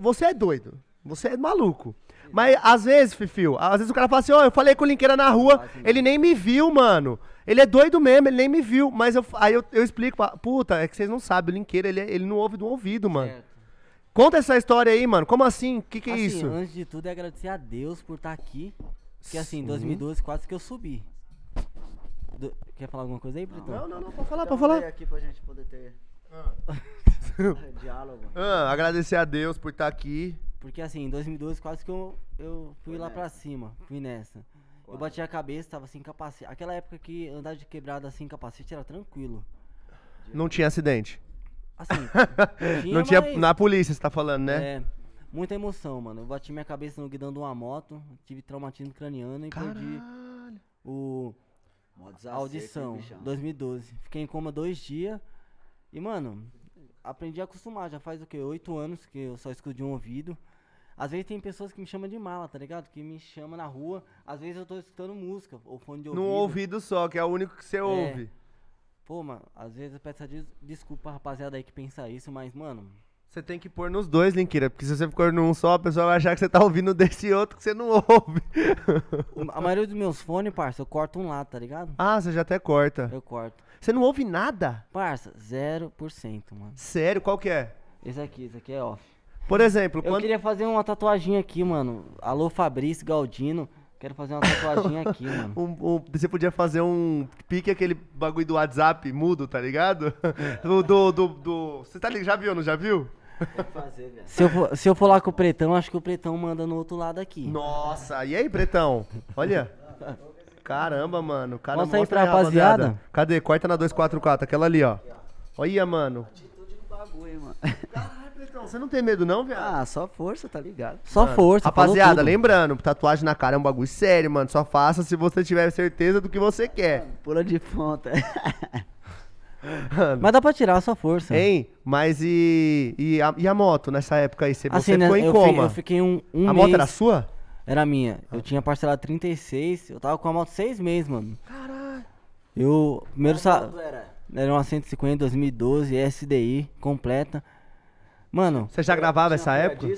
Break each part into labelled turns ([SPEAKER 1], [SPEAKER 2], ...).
[SPEAKER 1] Você é doido. Você é maluco. Mas às vezes, Fifio, às vezes o cara fala assim, ó, oh, eu falei com o Linqueira na rua, ah, ele nem me viu, mano. Ele é doido mesmo, ele nem me viu. Mas eu, aí eu, eu explico, puta, é que vocês não sabem, o linkeira ele, é, ele não ouve do ouvido, mano. Certo. Conta essa história aí, mano. Como assim? O que, que é assim, isso? Antes
[SPEAKER 2] de tudo, é agradecer a Deus por estar tá aqui. Porque assim, em 2012 quase que eu subi. Do... Quer falar alguma coisa aí, Britão? Não, não, não, pode falar, pode
[SPEAKER 1] falar.
[SPEAKER 3] aqui pra gente poder ter... Ah. É diálogo. Ah,
[SPEAKER 2] agradecer a Deus por estar tá aqui. Porque assim, em 2012 quase que eu, eu fui Foi lá nessa. pra cima, fui nessa. Eu bati a cabeça, tava sem capacete. Aquela época que andar de quebrada sem capacete era tranquilo.
[SPEAKER 1] Não tinha acidente. Assim, não tinha na polícia, você tá falando, né? É,
[SPEAKER 2] muita emoção, mano. Eu bati minha cabeça no guidão de uma moto, tive traumatismo craniano e perdi o audição. 2012. Fiquei em coma dois dias. E, mano, aprendi a acostumar, já faz o quê? Oito anos que eu só escuto de um ouvido. Às vezes tem pessoas que me chamam de mala, tá ligado? Que me chamam na rua. Às vezes eu tô escutando música, ou fone de ouvido. Num ouvido
[SPEAKER 1] só, que é o único que você é. ouve. Pô,
[SPEAKER 2] mano, às vezes eu peço des desculpa, rapaziada aí que pensa isso, mas, mano. Você tem que pôr nos
[SPEAKER 1] dois, Linkira, porque se você for num só, a pessoa vai achar que você tá ouvindo desse outro que você não ouve. a
[SPEAKER 2] maioria dos meus fones, parça, eu corto um lado, tá ligado?
[SPEAKER 1] Ah, você já até corta. Eu corto. Você não ouve nada?
[SPEAKER 2] Parça, 0%, mano. Sério? Qual que é? Esse aqui, esse aqui é off.
[SPEAKER 1] Por exemplo, quando Eu queria fazer uma tatuagem aqui, mano. Alô, Fabrício Galdino.
[SPEAKER 2] Quero fazer uma tatuagem aqui, mano.
[SPEAKER 1] Um, um, você podia fazer um pique aquele bagulho do WhatsApp mudo, tá ligado? É. Do. do, do, do... Você tá ligado? Já viu não já viu? se, eu for,
[SPEAKER 2] se eu for lá com o Pretão, acho que o Pretão manda no outro lado
[SPEAKER 1] aqui. Nossa, e aí, Pretão? Olha. Caramba, mano. Cara, mostra, mostra aí pra rapaziada. rapaziada. Cadê? Corta na 244, aquela ali, ó. Olha, mano. bagulho, mano. Caralho, você não tem medo não, viado? Ah, só força, tá ligado? Só mano. força, Rapaziada, lembrando, tatuagem na cara é um bagulho sério, mano. Só faça se você tiver certeza do que você quer. Mano, pula de ponta. Mano. Mas dá pra tirar a sua força. Hein? Mas e, e, a, e a moto nessa época aí? Você, assim, você né, ficou em eu coma? eu fiquei um, um A mês... moto era sua?
[SPEAKER 2] Era minha. Eu tinha parcelado 36, eu tava com a moto 6 meses, mano. Caralho. Eu. Primeiro sa... era? era uma 150 2012, SDI, completa. Mano.
[SPEAKER 1] Você já gravava essa época?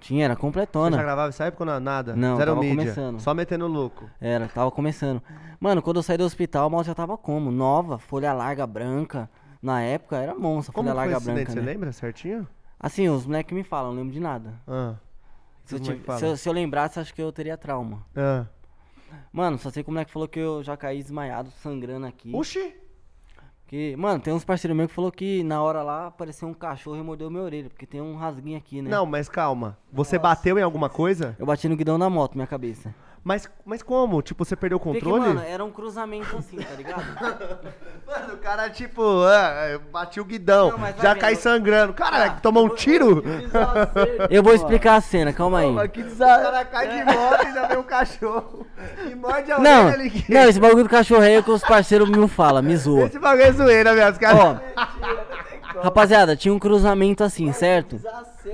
[SPEAKER 2] Tinha, era completona. Você já
[SPEAKER 1] gravava essa época ou nada? Não, Zero tava mídia. começando. Só metendo louco.
[SPEAKER 2] Era, tava começando. Mano, quando eu saí do hospital, a moto já tava como? Nova, folha larga, branca. Na época era monstro, como folha larga, branca. Você né? lembra certinho? Assim, os moleques me falam, não lembro de
[SPEAKER 1] nada. Ah. Se eu, tive, é se, eu,
[SPEAKER 2] se eu, lembrasse, acho que eu teria trauma. É. Mano, só sei como é que falou que eu já caí desmaiado, sangrando aqui. Oxi! Que, mano, tem uns parceiros meus que falou que na hora lá apareceu um cachorro e mordeu minha orelha, porque tem um rasguinho aqui, né? Não, mas
[SPEAKER 1] calma. Você Nossa. bateu em alguma coisa? Eu bati no guidão da moto, minha cabeça. Mas, mas como? Tipo, você perdeu o controle? Porque, mano,
[SPEAKER 2] era um cruzamento assim, tá ligado? mano,
[SPEAKER 1] o cara, tipo, ah, o guidão, Não, já cai sangrando. Caralho, ah, tomou um tiro? Eu vou explicar a cena, calma aí. Pô, que desa... O cara cai de é. moto e já vem um cachorro. E morde a não, orelha ali. Não, esse
[SPEAKER 2] bagulho do cachorro é que os parceiros me falam, me zoam. Esse
[SPEAKER 1] bagulho é zoeira, velho. Os
[SPEAKER 2] caras... Rapaziada, tinha um cruzamento assim, certo?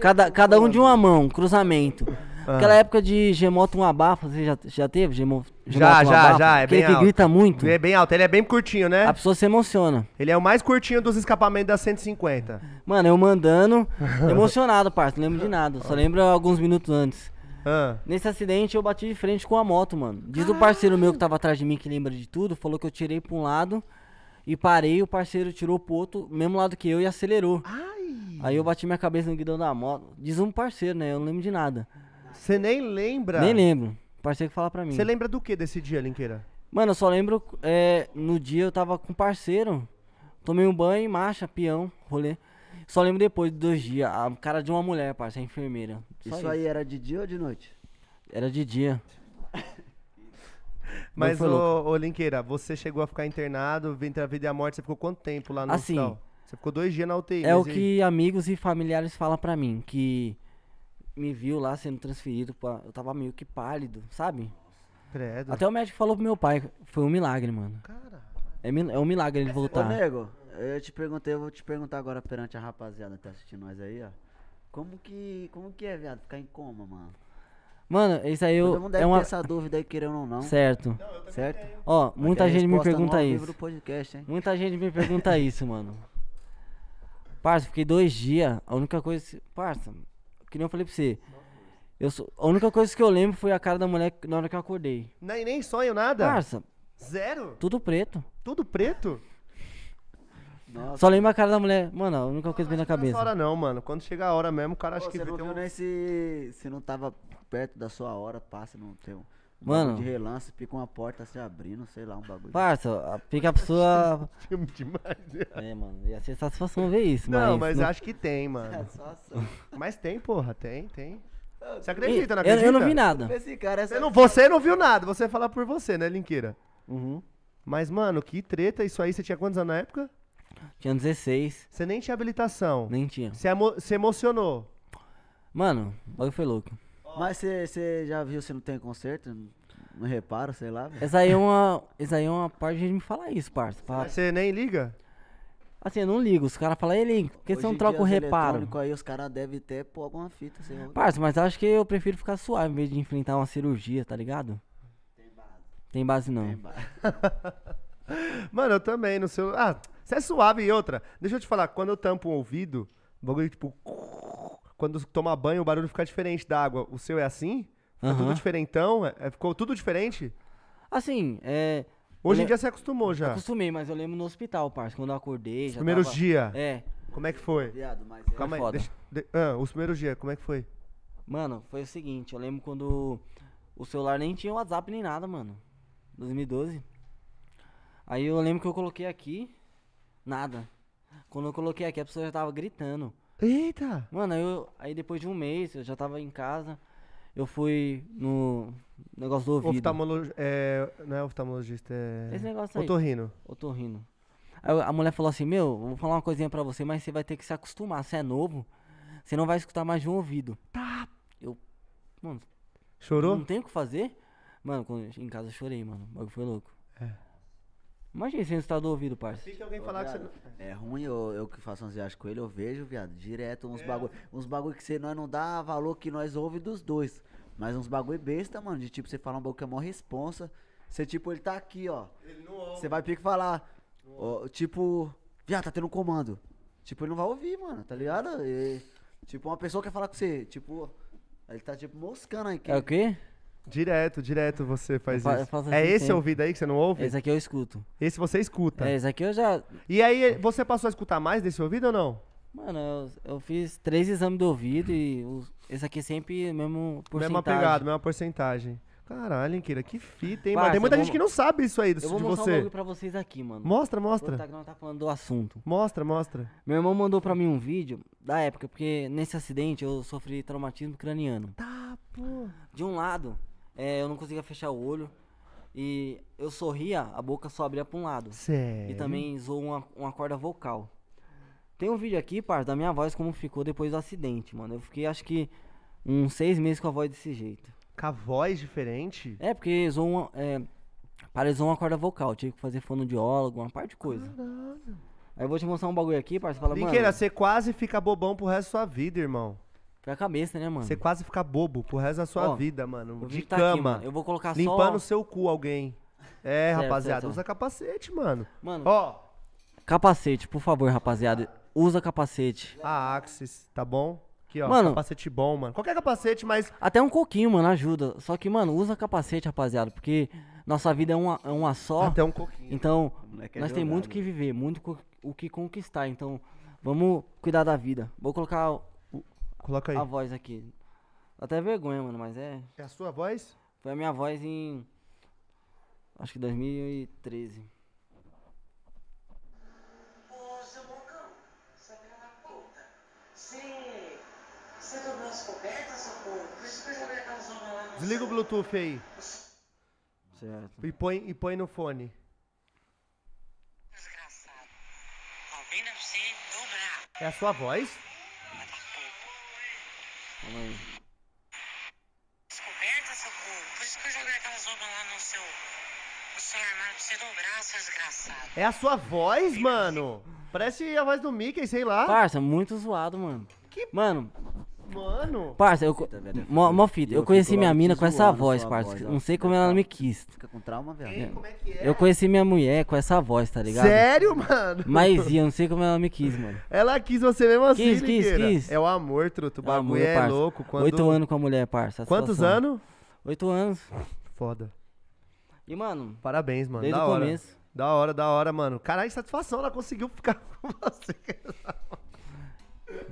[SPEAKER 2] Cada, cada um de uma mão, cruzamento. Aquela ah. época de Gemoto um abafa, você já, já teve? Gemoto, já, um já, já. É bem que alto. grita
[SPEAKER 1] muito. É bem alto, ele é bem curtinho, né? A pessoa se emociona. Ele é o mais curtinho dos escapamentos da 150. Mano, eu mandando, emocionado, parça, não lembro de nada.
[SPEAKER 2] Só lembro alguns minutos antes. Ah. Nesse acidente eu bati de frente com a moto, mano. Diz o parceiro meu que tava atrás de mim, que lembra de tudo, falou que eu tirei pra um lado e parei, o parceiro tirou pro outro, mesmo lado que eu, e acelerou. Ai. Aí eu bati minha cabeça no guidão da moto. Diz um parceiro, né? Eu não lembro de nada. Você nem lembra? Nem lembro.
[SPEAKER 1] O parceiro que fala pra mim. Você lembra do que desse dia, Linqueira?
[SPEAKER 2] Mano, eu só lembro, é, no dia eu tava com parceiro, tomei um banho, marcha, peão, rolê. Só lembro depois de dois dias, a cara de uma mulher, parceiro, enfermeira. Só isso, isso aí
[SPEAKER 1] era de dia ou de noite?
[SPEAKER 2] Era de dia.
[SPEAKER 1] Mas, ô, ô, Linqueira, você chegou a ficar internado, entre a vida e a morte, você ficou quanto tempo lá no assim, hospital? Você ficou dois dias na UTI. É o que
[SPEAKER 2] amigos e familiares falam pra mim, que me viu lá sendo transferido. Pra, eu tava meio que pálido, sabe? Credo. Até o médico falou pro meu pai. Foi um milagre, mano. Cara. É, é um milagre ele voltar. Ô,
[SPEAKER 3] nego, eu te perguntei, eu vou te perguntar agora perante a rapaziada que tá assistindo nós aí, ó. Como que, como que é, viado, ficar em coma, mano?
[SPEAKER 2] Mano, isso aí eu. Todo mundo deve é uma... ter essa
[SPEAKER 3] dúvida aí, querendo ou não, Certo.
[SPEAKER 2] certo? Ó, muita gente me resposta no pergunta isso. do podcast, hein? Muita gente me pergunta isso, mano. Parça, fiquei dois dias. A única coisa. Parça, que nem eu falei pra você. Eu sou, a única coisa que eu lembro foi a cara da mulher na hora que eu acordei.
[SPEAKER 1] Nem, nem sonho nada? Parça. Zero?
[SPEAKER 2] Tudo preto. Tudo preto?
[SPEAKER 1] Nossa. Só lembro a cara da mulher. Mano, a única coisa bem na é cabeça. Não hora não, mano. Quando chega a hora mesmo, o cara Pô, acha que... Você não viu um... nem
[SPEAKER 3] se... se não tava perto da sua hora, passa, não tem um... Mano. De relance, fica
[SPEAKER 1] uma porta se abrindo, sei lá, um bagulho. Parça, fica a pessoa. Demais. Né? É, mano, ia ser satisfação ver isso, mano Não, mas, mas não... acho que tem, mano. mas tem, porra, tem, tem. Você acredita, não acredita? Eu, não vi nada. Esse cara, é você, não, você não viu nada, você falar por você, né, Linqueira? Uhum. Mas, mano, que treta isso aí. Você tinha quantos anos na época? Tinha 16. Você nem tinha habilitação. Nem tinha. Você, emo... você emocionou. Mano, o bagulho foi louco. Mas você já viu se não tem conserto? Não reparo, sei
[SPEAKER 3] lá. Essa aí é
[SPEAKER 2] uma, essa aí é uma parte de me falar isso, parça. Você nem liga? Assim, eu não ligo. Os caras falam, ele, por que você não é troca o reparo?
[SPEAKER 3] aí os caras devem ter pôr alguma fita. sei lá. Parça,
[SPEAKER 2] mas acho que eu prefiro ficar suave em vez de enfrentar uma cirurgia, tá ligado? Tem
[SPEAKER 1] base. Tem base não. Tem base. Mano, eu também, no seu... Ah, você é suave e outra. Deixa eu te falar, quando eu tampo um ouvido, o bagulho tipo quando toma banho o barulho fica diferente da água. O seu é assim? Ficou uhum. tudo diferentão? É, é, ficou tudo diferente? Assim, é. Hoje em dia você acostumou já. Acostumei, mas eu lembro no hospital, parça, quando eu acordei.
[SPEAKER 2] Os primeiros tava... dias? É. Como é que foi? Viado, mas é Calma aí, deixa,
[SPEAKER 1] de, ah, os primeiros dias, como é que foi?
[SPEAKER 2] Mano, foi o seguinte, eu lembro quando o celular nem tinha WhatsApp nem nada, mano. 2012. Aí eu lembro que eu coloquei aqui, nada. Quando eu coloquei aqui, a pessoa já tava gritando.
[SPEAKER 1] Eita!
[SPEAKER 2] Mano, eu. Aí depois de um mês, eu já tava em casa. Eu fui no negócio do ouvido. Oftalmolo, é, não é oftalmologista, é. Esse negócio aí. Otorrino. Otorrino. Aí a mulher falou assim: Meu, vou falar uma coisinha pra você, mas você vai ter que se acostumar. Você é novo, você não vai escutar mais de um ouvido. Tá! Eu. Mano. Chorou? Não tem o que fazer. Mano, em casa eu chorei, mano. O bagulho foi louco. É. Imagina sem estar do ouvido, parça.
[SPEAKER 1] alguém falar que você
[SPEAKER 3] É ruim, eu, eu que faço umas viagens com ele, eu vejo, viado, direto, uns é. bagulho. Uns bagulho que você, nós não dá valor que nós ouve dos dois. Mas uns bagulho besta, mano. De tipo, você fala um bagulho que é mó responsa. Você, tipo, ele tá aqui, ó. Ele não ouve. Você vai pique falar. Ó, tipo, viado, tá tendo um comando. Tipo, ele não vai ouvir, mano, tá ligado? E, tipo, uma pessoa quer falar com você, tipo, ele tá tipo moscando aí. Que... É
[SPEAKER 1] o quê? Direto, direto você faz eu isso. assim é assim, esse sempre. ouvido aí que você não ouve? Esse aqui eu escuto. Esse você escuta. É, esse aqui eu já. E aí, você
[SPEAKER 2] passou a escutar mais desse ouvido ou não? Mano, eu, eu fiz três exames do ouvido e esse
[SPEAKER 1] aqui é sempre mesmo porcentagem. Mesma pegada, mesma porcentagem. Caralho, Inqueira, que fita, hein, Parça, Tem muita gente vou... que não sabe isso aí do, de você. Eu vou mostrar um bagulho pra vocês aqui, mano. Mostra, mostra. Tá, não tá falando do
[SPEAKER 2] assunto. Mostra, mostra. Meu irmão mandou pra mim um vídeo da época, porque nesse acidente eu sofri traumatismo craniano. Tá, pô. De um lado, é, eu não conseguia fechar o olho. E eu sorria, a boca só abria pra um lado. Sério? E também zoou uma, uma corda vocal. Tem um vídeo aqui, parça, da minha voz como ficou depois do acidente, mano. Eu fiquei, acho que, uns seis meses com a voz desse jeito. Com a voz diferente? É, porque zoou uma... É, paralisou uma corda vocal. Tive que fazer fonodiólogo, uma parte de coisa.
[SPEAKER 1] Caralho.
[SPEAKER 2] Aí eu vou te mostrar um bagulho aqui, parça. Fala, Brinqueira, mano... você
[SPEAKER 1] quase fica bobão pro resto da sua vida, irmão. Foi
[SPEAKER 2] a cabeça, né, mano? Você
[SPEAKER 1] quase fica bobo pro resto da sua vida, mano. De tá aqui, cama. mano. Eu vou colocar só- limpando seu cu alguém. É, Certo, rapaziada, certo, usa capacete, mano. Mano, Ó, capacete, por
[SPEAKER 2] favor, rapaziada. Usa capacete. a Axis, tá
[SPEAKER 1] bom? Aqui, ó, Mano.
[SPEAKER 2] capacete bom, mano. Qualquer capacete, mas Até um coquinho, mano, ajuda. Só que, mano, usa capacete, rapaziada, porque nossa vida é uma, é uma só. até um coquinho. Então, é nós tem muito o que viver, muito o que conquistar. Então, vamos cuidar da vida. Vou colocar Coloca aí. a voz aqui. Dá até vergonha, mano, mas é. É a sua voz? Foi a minha voz em. Acho que 2013. É
[SPEAKER 1] tá Desliga o Bluetooth aí. Certo. E põe, e põe no fone. Desgraçado. Alguém deve se dobrar. É a sua voz? Calma aí. Descoberta, seu Por isso que eu joguei lá no seu. No seu armário pra você dobrar, seu desgraçado. É a sua voz, mano? Parece a voz do Mickey, sei lá. Parça, muito zoado, mano. Que... Mano,
[SPEAKER 2] Mano. Parça, eu.
[SPEAKER 1] mó, mó fita. Eu, eu conheci minha mina com essa voz, parça. Voz, não sei como
[SPEAKER 2] ela não me quis. Fica
[SPEAKER 3] com
[SPEAKER 1] trauma, velho. Ei, como é que é?
[SPEAKER 2] Eu conheci minha mulher com essa voz, tá ligado? Sério, mano? Mas eu não sei como ela me quis, mano.
[SPEAKER 1] Ela quis você mesmo assim, quis, quis, quis. É o amor, truto. O é bagulho é, amor, é louco. Quando... Oito anos com a mulher, parça. Quantos anos? Oito anos. Foda. E, mano. Parabéns, mano. Desde da o hora. começo. Da hora, da hora, mano. Caralho, satisfação, ela conseguiu ficar com você.